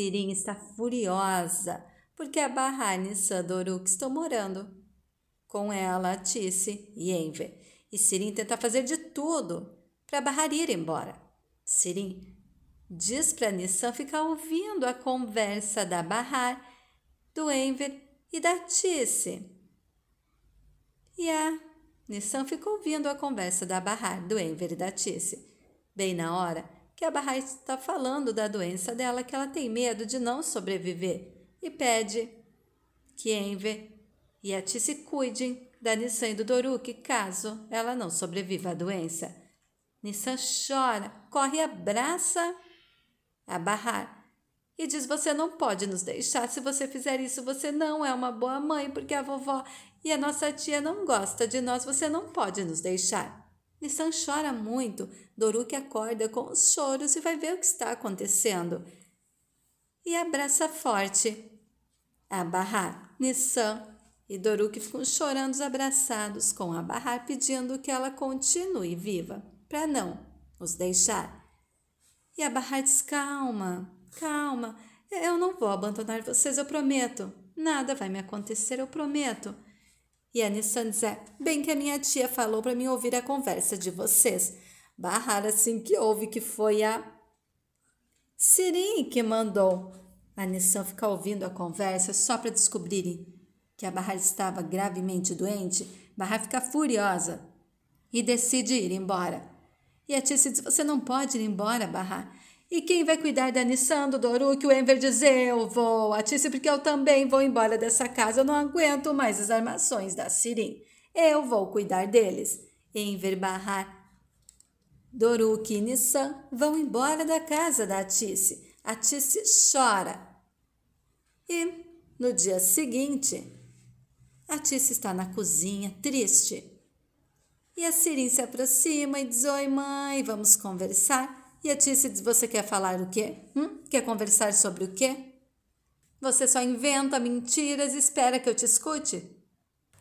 Sirin está furiosa porque a Bahane Sadoruk estão morando com ela, Tisse e Enver. E Sirin tenta fazer de tudo para Bahar ir embora. Sirin diz para Nissan ficar ouvindo a conversa da Bahar, do Enver e da Tisse. E a Nissan fica ouvindo a conversa da Bahar, do Enver e da Tisse. Bem na hora, que a Barra está falando da doença dela que ela tem medo de não sobreviver e pede que Enver e a Ti se cuidem da Nissan e do Doruque caso ela não sobreviva à doença. Nissan chora, corre e abraça a Bahá e diz: Você não pode nos deixar. Se você fizer isso, você não é uma boa mãe, porque a vovó e a nossa tia não gosta de nós. Você não pode nos deixar. Nissan chora muito. Doruki acorda com os choros e vai ver o que está acontecendo. E abraça forte a Barrar. Nissan e Doruki ficam chorando abraçados com a Barrar, pedindo que ela continue viva, para não os deixar. E a Barrar diz: calma, calma, eu não vou abandonar vocês, eu prometo. Nada vai me acontecer, eu prometo. Yanni-san Zé, bem que a minha tia falou para mim ouvir a conversa de vocês. Barrar assim que houve que foi a... Sirim que mandou. A Nissan fica ouvindo a conversa só para descobrirem que a Barrar estava gravemente doente. Barrar fica furiosa e decide ir embora. E a tia se diz, você não pode ir embora, Barrar. E quem vai cuidar da Nissan, do Doruk? O Enver diz: Eu vou, Atice, porque eu também vou embora dessa casa. Eu não aguento mais as armações da Sirim. Eu vou cuidar deles. Enver Barrar. Doruk e Nissan vão embora da casa da Atice. Atice chora. E no dia seguinte, Atice está na cozinha, triste. E a Sirim se aproxima e diz: Oi, mãe, vamos conversar. E a Tice diz: Você quer falar o quê? Hum? Quer conversar sobre o quê? Você só inventa mentiras e espera que eu te escute.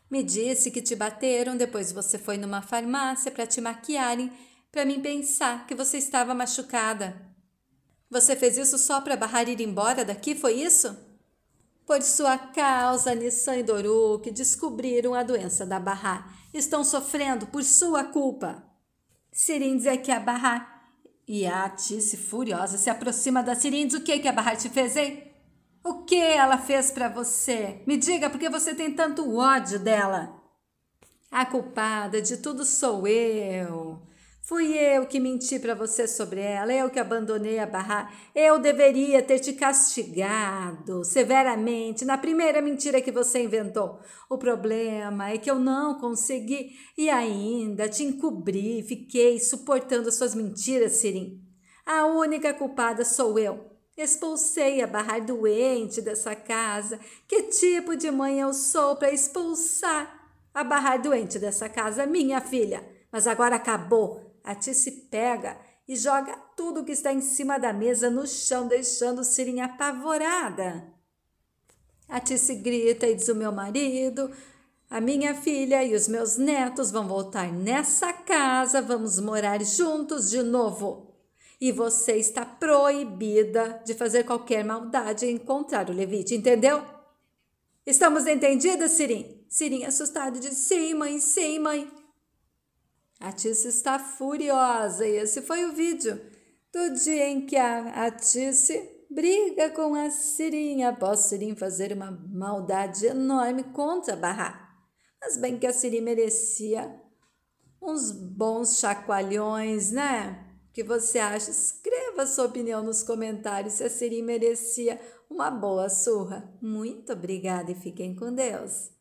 Me disse que te bateram, depois você foi numa farmácia para te maquiarem, para mim pensar que você estava machucada. Você fez isso só para barrar ir embora daqui, foi isso? Por sua causa, Nissan e que descobriram a doença da Barra. Estão sofrendo por sua culpa. Sirin diz é que a Barra e a Atice, furiosa, se aproxima da Sirindes. O que, que a te fez, hein? O que ela fez para você? Me diga, por que você tem tanto ódio dela? A culpada de tudo sou eu. Fui eu que menti para você sobre ela, eu que abandonei a barra. Eu deveria ter te castigado severamente na primeira mentira que você inventou. O problema é que eu não consegui e ainda te encobri, fiquei suportando suas mentiras, Sirim. A única culpada sou eu. Expulsei a barra doente dessa casa. Que tipo de mãe eu sou para expulsar a barra doente dessa casa, minha filha? Mas agora acabou. A se pega e joga tudo que está em cima da mesa no chão, deixando Sirinha apavorada. A se grita e diz: O meu marido, a minha filha e os meus netos vão voltar nessa casa, vamos morar juntos de novo. E você está proibida de fazer qualquer maldade e encontrar o Levite, entendeu? Estamos entendidas, Sirim? Sirim assustada diz: Sim, mãe, sim, mãe. A Tice está furiosa e esse foi o vídeo do dia em que a, Tice briga com a Sirinha após Sirim fazer uma maldade enorme contra a Barra. Mas bem que a Sirinha merecia uns bons chacoalhões, né? O que você acha? Escreva sua opinião nos comentários se a Sirinha merecia uma boa surra. Muito obrigada e fiquem com Deus.